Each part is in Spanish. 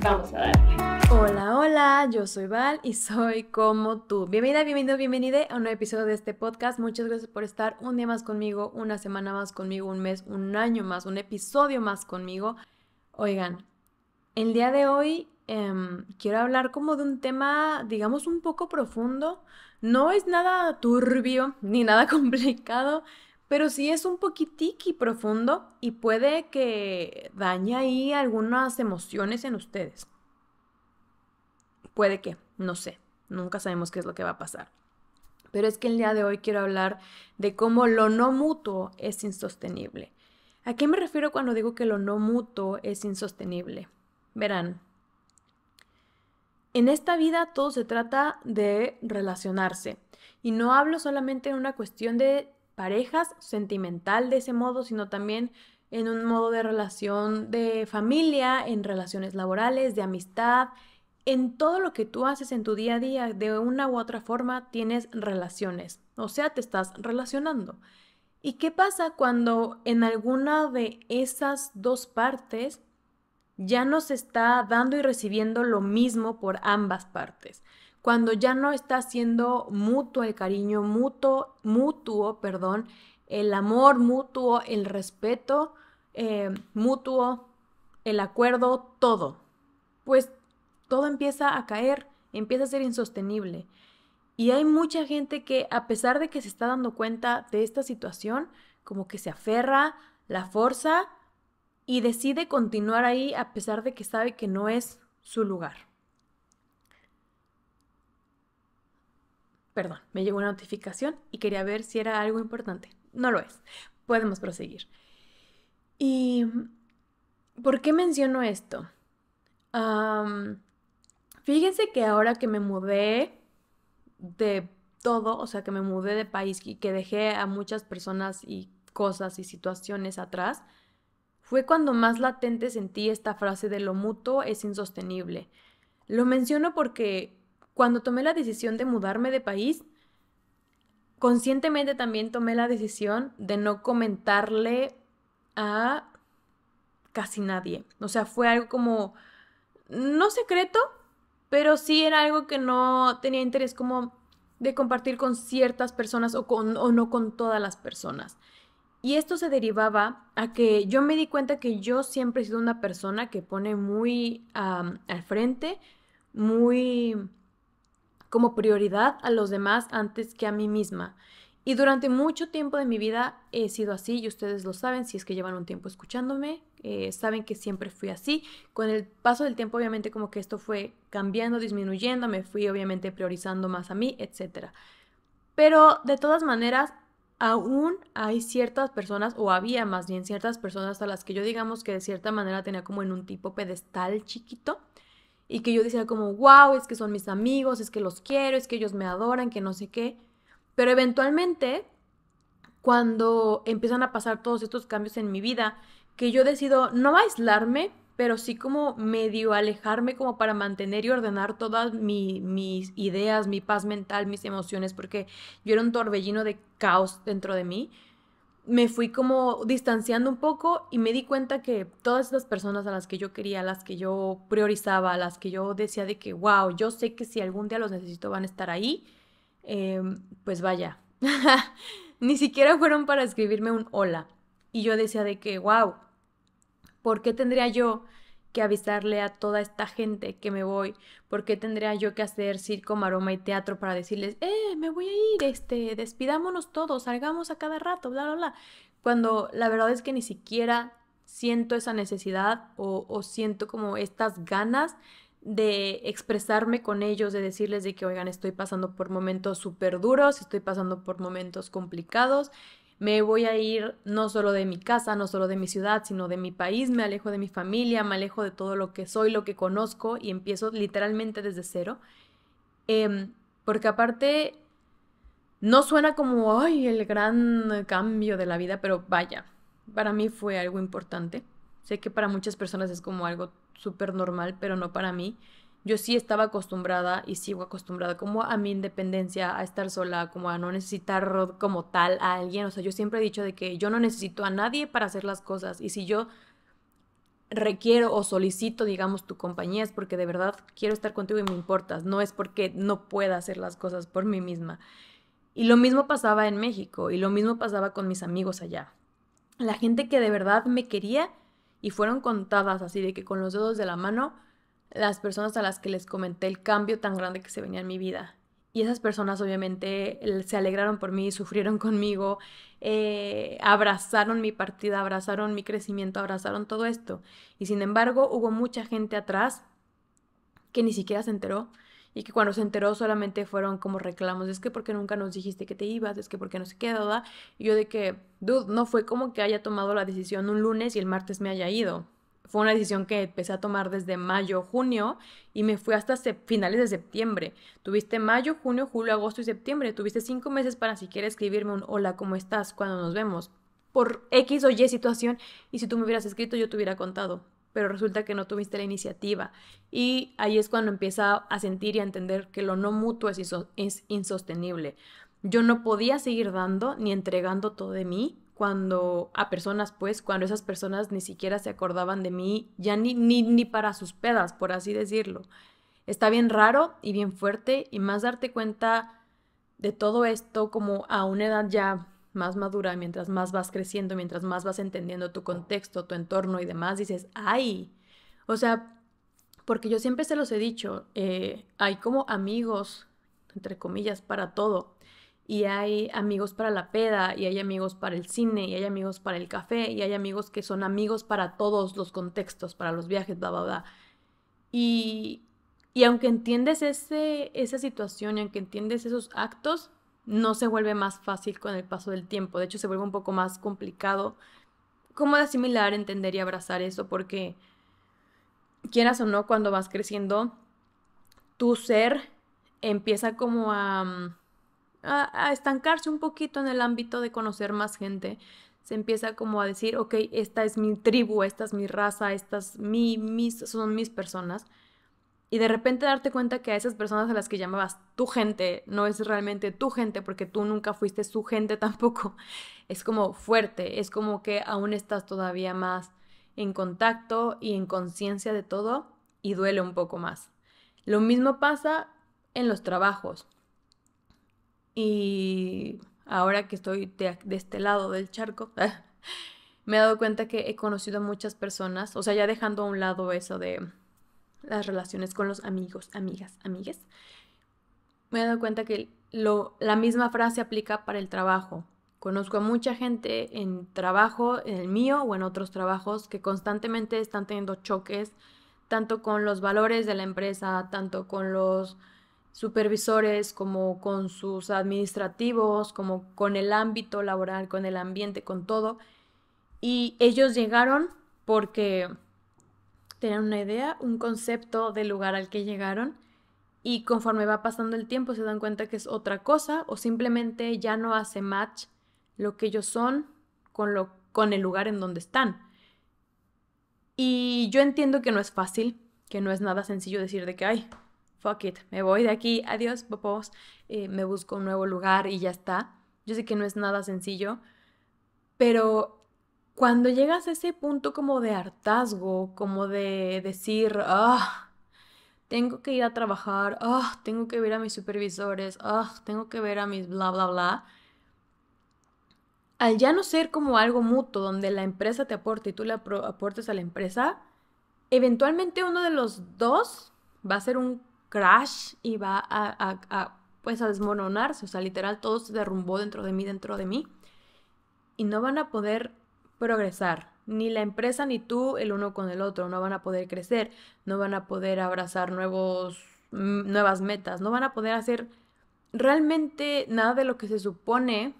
Vamos a ver. Hola, hola, yo soy Val y soy como tú. Bienvenida, bienvenido, bienvenida a un nuevo episodio de este podcast. Muchas gracias por estar un día más conmigo, una semana más conmigo, un mes, un año más, un episodio más conmigo. Oigan, el día de hoy em, quiero hablar como de un tema, digamos, un poco profundo. No es nada turbio ni nada complicado, pero sí es un poquitiqui profundo y puede que dañe ahí algunas emociones en ustedes. Puede que, no sé, nunca sabemos qué es lo que va a pasar. Pero es que el día de hoy quiero hablar de cómo lo no mutuo es insostenible. ¿A qué me refiero cuando digo que lo no mutuo es insostenible? Verán, en esta vida todo se trata de relacionarse. Y no hablo solamente de una cuestión de parejas sentimental de ese modo, sino también en un modo de relación de familia, en relaciones laborales, de amistad, en todo lo que tú haces en tu día a día, de una u otra forma, tienes relaciones, o sea, te estás relacionando. ¿Y qué pasa cuando en alguna de esas dos partes ya no se está dando y recibiendo lo mismo por ambas partes? cuando ya no está siendo mutuo el cariño, mutuo, mutuo, perdón, el amor mutuo, el respeto eh, mutuo, el acuerdo, todo. Pues todo empieza a caer, empieza a ser insostenible. Y hay mucha gente que a pesar de que se está dando cuenta de esta situación, como que se aferra, la fuerza y decide continuar ahí a pesar de que sabe que no es su lugar. Perdón, me llegó una notificación y quería ver si era algo importante. No lo es. Podemos proseguir. ¿Y por qué menciono esto? fíjense que ahora que me mudé de todo, o sea, que me mudé de país y que dejé a muchas personas y cosas y situaciones atrás, fue cuando más latente sentí esta frase de lo mutuo es insostenible. Lo menciono porque cuando tomé la decisión de mudarme de país, conscientemente también tomé la decisión de no comentarle a casi nadie. O sea, fue algo como, no secreto, pero sí era algo que no tenía interés como de compartir con ciertas personas o, con, no con todas las personas. Y esto se derivaba a que yo me di cuenta que yo siempre he sido una persona que pone muy al frente, muy como prioridad a los demás antes que a mí misma. Y durante mucho tiempo de mi vida he sido así y ustedes lo saben, si es que llevan un tiempo escuchándome, eh, saben que siempre fui así. Con el paso del tiempo obviamente como que esto fue cambiando, disminuyendo, me fui obviamente priorizando más a mí, etc. Pero de todas maneras, aún hay ciertas personas, o había más bien ciertas personas a las que yo digamos que de cierta manera tenía como en un tipo pedestal chiquito y que yo decía como, wow, es que son mis amigos, es que los quiero, es que ellos me adoran, que no sé qué. Pero eventualmente, cuando empiezan a pasar todos estos cambios en mi vida, que yo decido no aislarme, pero sí como medio alejarme como para mantener y ordenar todas mi, mis ideas, mi paz mental, mis emociones, porque yo era un torbellino de caos dentro de mí me fui como distanciando un poco y me di cuenta que todas las personas a las que yo quería, las que yo priorizaba, a las que yo decía de que, wow, yo sé que si algún día los necesito van a estar ahí, em, pues vaya, ni siquiera fueron para escribirme un hola. Y yo decía de que, wow, ¿por qué tendría yo que avisarle a toda esta gente que me voy? ¿Por qué tendría yo que hacer circo, maroma y teatro para decirles, eh, me voy a ir, este, despidámonos todos, salgamos a cada rato, bla, bla, bla? Cuando la verdad es que ni siquiera siento esa necesidad o, o siento como estas ganas de expresarme con ellos, de decirles de que, oigan, estoy pasando por momentos súper duros, estoy pasando por momentos complicados me voy a ir no solo de mi casa, no solo de mi ciudad, sino de mi país, me alejo de mi familia, me alejo de todo lo que soy, lo que conozco y empiezo literalmente desde cero. Em, porque aparte, no suena como, ay, el gran cambio de la vida, pero vaya, para mí fue algo importante. Sé que para muchas personas es como algo súper normal, pero no para mí yo sí estaba acostumbrada y sigo acostumbrada como a mi independencia, a estar sola, como a no necesitar como tal a alguien. O sea, yo siempre he dicho de que yo no necesito a nadie para hacer las cosas y si yo requiero o solicito, digamos, tu compañía es porque de verdad quiero estar contigo y me importas, no es porque no pueda hacer las cosas por mí misma. Y lo mismo pasaba en México y lo mismo pasaba con mis amigos allá. La gente que de verdad me quería y fueron contadas así de que con los dedos de la mano, las personas a las que les comenté el cambio tan grande que se venía en mi vida. Y esas personas obviamente se alegraron por mí, sufrieron conmigo, eh, abrazaron mi partida, abrazaron mi crecimiento, abrazaron todo esto. Y sin embargo hubo mucha gente atrás que ni siquiera se enteró y que cuando se enteró solamente fueron como reclamos, es que porque nunca nos dijiste que te ibas, es que porque no se quedaba. Y yo de que, dude, no fue como que haya tomado la decisión un lunes y el martes me haya ido fue una decisión que empecé a tomar desde mayo, junio y me fui hasta finales de septiembre. Tuviste mayo, junio, julio, agosto y septiembre. Tuviste cinco meses para siquiera escribirme un hola, ¿cómo estás? cuando nos vemos? Por X o Y situación y si tú me hubieras escrito yo te hubiera contado, pero resulta que no tuviste la iniciativa. Y ahí es cuando empieza a sentir y a entender que lo no mutuo es insostenible. Yo no podía seguir dando ni entregando todo de mí cuando a personas, pues, cuando esas personas ni siquiera se acordaban de mí, ya ni, ni, para sus pedas, por así decirlo. Está bien raro y bien fuerte y más darte cuenta de todo esto como a una edad ya más madura, mientras más vas creciendo, mientras más vas entendiendo tu contexto, tu entorno y demás, dices, ay, o sea, porque yo siempre se los he dicho, eh, hay como amigos, entre comillas, para todo y hay amigos para la peda, y hay amigos para el cine, y hay amigos para el café, y hay amigos que son amigos para todos los contextos, para los viajes, bla, bla, bla. Y, y aunque entiendes ese, esa situación y aunque entiendes esos actos, no se vuelve más fácil con el paso del tiempo, de hecho se vuelve un poco más complicado cómo de asimilar, entender y abrazar eso, porque quieras o no, cuando vas creciendo, tu ser empieza como a mm, a, estancarse un poquito en el ámbito de conocer más gente, se empieza como a decir, ok, esta es mi tribu, esta es mi raza, estas mi, mis, son mis personas. Y de repente darte cuenta que a esas personas a las que llamabas tu gente no es realmente tu gente porque tú nunca fuiste su gente tampoco. Es como fuerte, es como que aún estás todavía más en contacto y en conciencia de todo y duele un poco más. Lo mismo pasa en los trabajos. Y ahora que estoy de, este lado del charco, me he dado cuenta que he conocido a muchas personas, o sea, ya dejando a un lado eso de las relaciones con los amigos, amigas, amigues, me he dado cuenta que lo, la misma frase aplica para el trabajo. Conozco a mucha gente en trabajo, en el mío o en otros trabajos, que constantemente están teniendo choques, tanto con los valores de la empresa, tanto con los supervisores, como con sus administrativos, como con el ámbito laboral, con el ambiente, con todo. Y ellos llegaron porque tenían una idea, un concepto del lugar al que llegaron y conforme va pasando el tiempo se dan cuenta que es otra cosa o simplemente ya no hace match lo que ellos son con, lo, con el lugar en donde están. Y yo entiendo que no es fácil, que no es nada sencillo decir de que, hay fuck it, me voy de aquí, adiós, popos, eh, me busco un nuevo lugar y ya está. Yo sé que no es nada sencillo, pero cuando llegas a ese punto como de hartazgo, como de decir, ah, tengo que ir a trabajar, ah, tengo que ver a mis supervisores, ah, tengo que ver a mis bla, bla, bla. Al ya no ser como algo mutuo donde la empresa te aporta y tú le aportes a la empresa, eventualmente uno de los dos va a ser un crash y a, a, pues a desmoronarse, o sea, literal todo se derrumbó dentro de mí, dentro de mí, y no van a poder progresar, ni la empresa ni tú el uno con el otro, no van a poder crecer, no van a poder abrazar nuevos, mm, nuevas metas, no van a poder hacer realmente nada de lo que se supone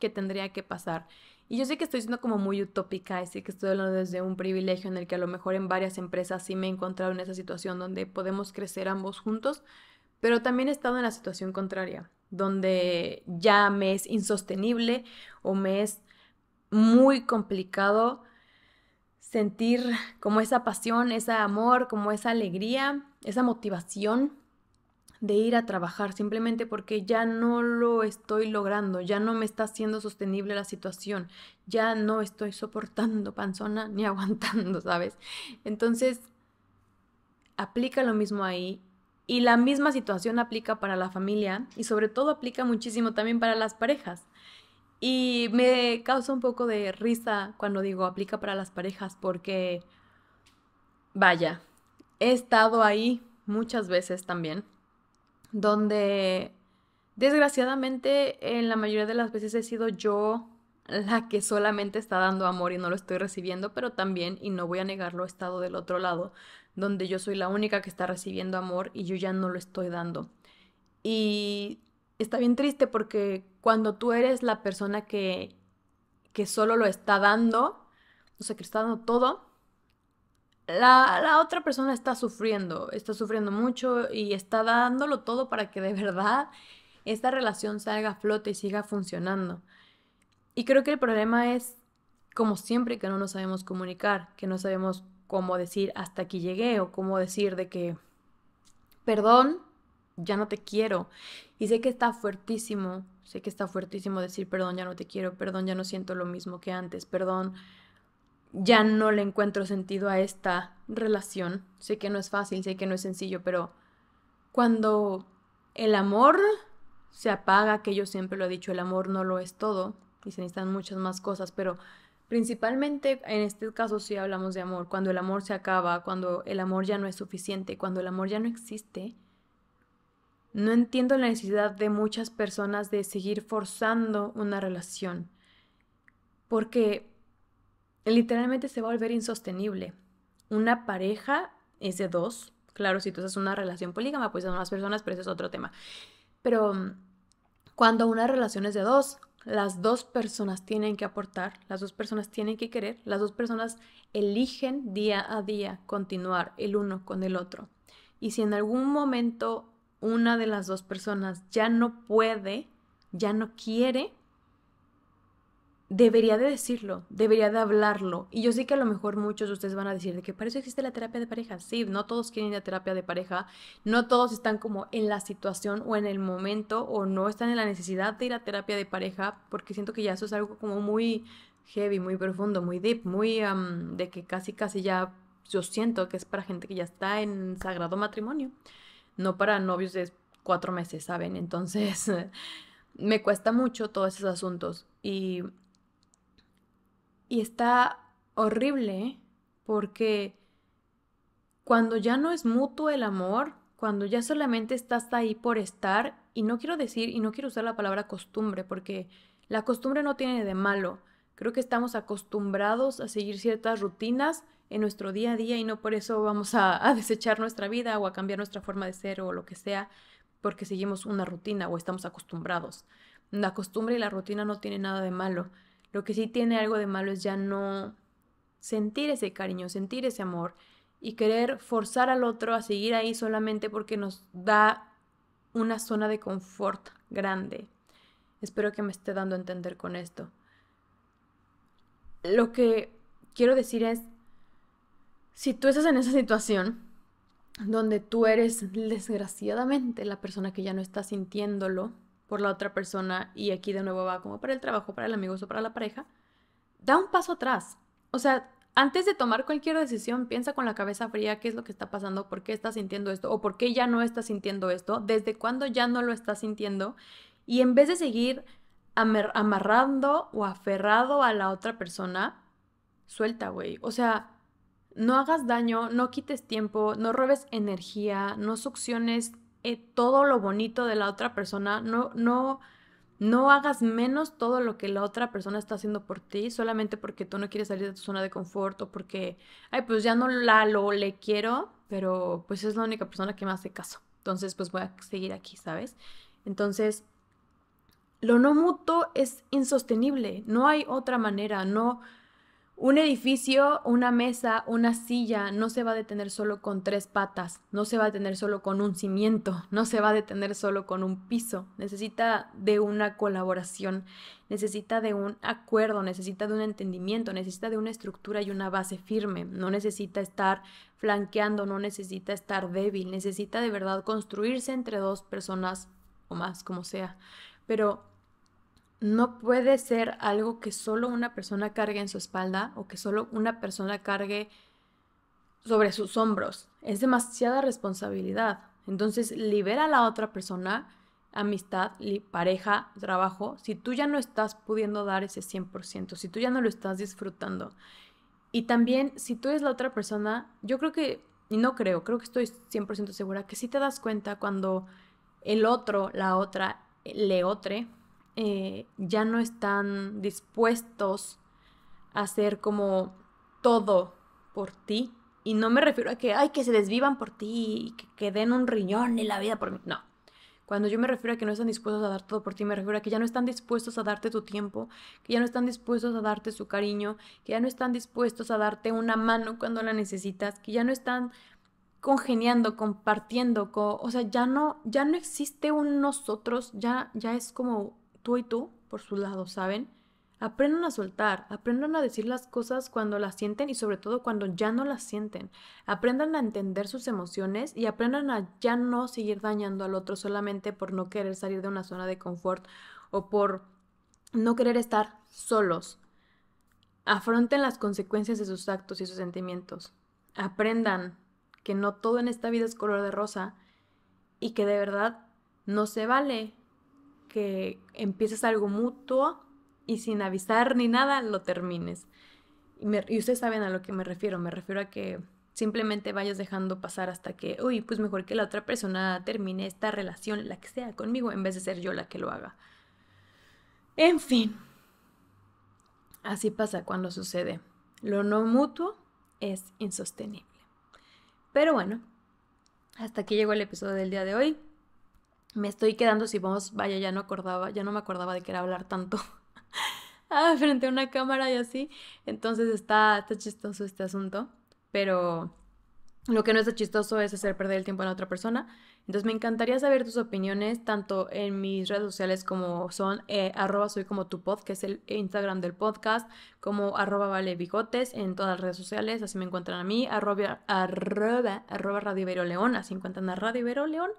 que tendría que pasar. Y yo sé que estoy siendo como muy utópica, así que estoy hablando desde un privilegio en el que a lo mejor en varias empresas sí me he encontrado en esa situación donde podemos crecer ambos juntos, pero también he estado en la situación contraria, donde ya me es insostenible o me es muy complicado sentir como esa pasión, ese amor, como esa alegría, esa motivación de ir a trabajar simplemente porque ya no lo estoy logrando, ya no me está siendo sostenible la situación, ya no estoy soportando panzona ni aguantando, ¿sabes? Entonces, aplica lo mismo ahí y la misma situación aplica para la familia y sobre todo aplica muchísimo también para las parejas. Y me causa un poco de risa cuando digo aplica para las parejas porque, vaya, he estado ahí muchas veces también donde desgraciadamente en la mayoría de las veces he sido yo la que solamente está dando amor y no lo estoy recibiendo, pero también, y no voy a negarlo, he estado del otro lado, donde yo soy la única que está recibiendo amor y yo ya no lo estoy dando. Y está bien triste porque cuando tú eres la persona que, solo lo está dando, o sea, que está dando todo, la, la, otra persona está sufriendo, está sufriendo mucho y está dándolo todo para que de verdad esta relación salga a flote y siga funcionando. Y creo que el problema es, como siempre, que no nos sabemos comunicar, que no sabemos cómo decir hasta aquí llegué o cómo decir de que, perdón, ya no te quiero. Y sé que está fuertísimo, sé que está fuertísimo decir, perdón, ya no te quiero, perdón, ya no siento lo mismo que antes, perdón, ya no le encuentro sentido a esta relación. Sé que no es fácil, sé que no es sencillo, pero cuando el amor se apaga, que yo siempre lo he dicho, el amor no lo es todo y se necesitan muchas más cosas, pero principalmente en este caso sí hablamos de amor, cuando el amor se acaba, cuando el amor ya no es suficiente, cuando el amor ya no existe. No entiendo la necesidad de muchas personas de seguir forzando una relación, porque literalmente se va a volver insostenible. Una pareja es de dos. Claro, si tú haces una relación polígama, pues son más personas, pero ese es otro tema. Pero mm, cuando una relación es de dos, las dos personas tienen que aportar, las dos personas tienen que querer, las dos personas eligen día a día continuar el uno con el otro. Y si en algún momento una de las dos personas ya no puede, ya no quiere, debería de decirlo, debería de hablarlo. Y yo sé que a lo mejor muchos de ustedes van a decir de que para eso existe la terapia de pareja. Sí, no todos quieren ir a terapia de pareja, no todos están como en la situación o en el momento o no están en la necesidad de ir a terapia de pareja porque siento que ya eso es algo como muy heavy, muy profundo, muy deep, muy de que casi casi ya yo siento que es para gente que ya está en sagrado matrimonio, no para novios de cuatro meses, ¿saben? Entonces me cuesta mucho todos esos asuntos y y está horrible ¿eh? porque cuando ya no es mutuo el amor, cuando ya solamente estás ahí por estar, y no quiero decir, y no quiero usar la palabra costumbre, porque la costumbre no tiene de malo. Creo que estamos acostumbrados a seguir ciertas rutinas en nuestro día a día y no por eso vamos a, a, desechar nuestra vida o a cambiar nuestra forma de ser o lo que sea porque seguimos una rutina o estamos acostumbrados. La costumbre y la rutina no tienen nada de malo. Lo que sí tiene algo de malo es ya no sentir ese cariño, sentir ese amor y querer forzar al otro a seguir ahí solamente porque nos da una zona de confort grande. Espero que me esté dando a entender con esto. Lo que quiero decir es, si tú estás en esa situación donde tú eres desgraciadamente la persona que ya no está sintiéndolo, por la otra persona, y aquí de nuevo va como para el trabajo, para el amigo o para la pareja, da un paso atrás. O sea, antes de tomar cualquier decisión, piensa con la cabeza fría qué es lo que está pasando, por qué estás sintiendo esto o por qué ya no estás sintiendo esto, desde cuándo ya no lo estás sintiendo. Y en vez de seguir amarrando o aferrado a la otra persona, suelta, güey. O sea, no hagas daño, no quites tiempo, no robes energía, no succiones eh, todo lo bonito de la otra persona, no, no, no hagas menos todo lo que la otra persona está haciendo por ti solamente porque tú no quieres salir de tu zona de confort o porque, ay, pues ya no la lo le quiero, pero pues es la única persona que me hace caso. Entonces, pues voy a seguir aquí, ¿sabes? Entonces, lo no mutuo es insostenible, no hay otra manera, no un edificio, una mesa, una silla no se va a detener solo con tres patas, no se va a detener solo con un cimiento, no se va a detener solo con un piso. Necesita de una colaboración, necesita de un acuerdo, necesita de un entendimiento, necesita de una estructura y una base firme. No necesita estar flanqueando, no necesita estar débil, necesita de verdad construirse entre dos personas o más, como sea. Pero no puede ser algo que solo una persona cargue en su espalda o que solo una persona cargue sobre sus hombros. Es demasiada responsabilidad. Entonces, libera a la otra persona, amistad, pareja, trabajo, si tú ya no estás pudiendo dar ese 100%, si tú ya no lo estás disfrutando. Y también, si tú eres la otra persona, yo creo que, y no creo, creo que estoy 100% segura que si te das cuenta cuando el otro, la otra, le otre, eh, ya no están dispuestos a hacer como todo por ti. Y no me refiero a que, ay, que se desvivan por ti, que, que den un riñón en la vida por mí. No. Cuando yo me refiero a que no están dispuestos a dar todo por ti, me refiero a que ya no están dispuestos a darte tu tiempo, que ya no están dispuestos a darte su cariño, que ya no están dispuestos a darte una mano cuando la necesitas, que ya no están congeniando, compartiendo, o sea, ya no, ya no existe un nosotros, ya, ya es como tú y tú, por su lado, ¿saben? Aprendan a soltar, aprendan a decir las cosas cuando las sienten y sobre todo cuando ya no las sienten. Aprendan a entender sus emociones y aprendan a ya no seguir dañando al otro solamente por no querer salir de una zona de confort o por no querer estar solos. Afronten las consecuencias de sus actos y sus sentimientos. Aprendan que no todo en esta vida es color de rosa y que de verdad no se vale que empieces algo mutuo y sin avisar ni nada lo termines. Y, ustedes saben a lo que me refiero, me refiero a que simplemente vayas dejando pasar hasta que, uy, pues mejor que la otra persona termine esta relación, la que sea conmigo, en vez de ser yo la que lo haga. En fin, así pasa cuando sucede. Lo no mutuo es insostenible. Pero bueno, hasta aquí llegó el episodio del día de hoy me estoy quedando si vamos, vaya, ya no acordaba, ya no me acordaba de que era hablar tanto ah, frente a una cámara y así. Entonces está, está chistoso este asunto, pero lo que no está chistoso es hacer perder el tiempo a la otra persona. Entonces me encantaría saber tus opiniones, tanto en mis redes sociales como son eh, arroba soy como tu pod, que es el Instagram del podcast, como arroba vale bigotes en todas las redes sociales, así me encuentran a mí, arroba, arroba, arroba Radio Ibero León, así encuentran a Radio Ibero León.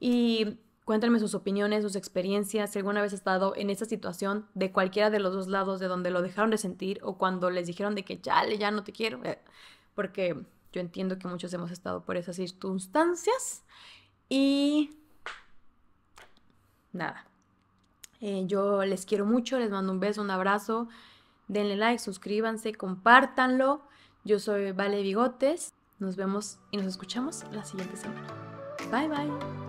Y cuéntenme sus opiniones, sus experiencias, si alguna vez has estado en esa situación de cualquiera de los dos lados, de donde lo dejaron de sentir o cuando les dijeron de que le ya no te quiero, eh, porque yo entiendo que muchos hemos estado por esas circunstancias. Y nada, eh, yo les quiero mucho, les mando un beso, un abrazo, denle like, suscríbanse, compártanlo. Yo soy Vale Bigotes, nos vemos y nos escuchamos la siguiente semana. Bye bye.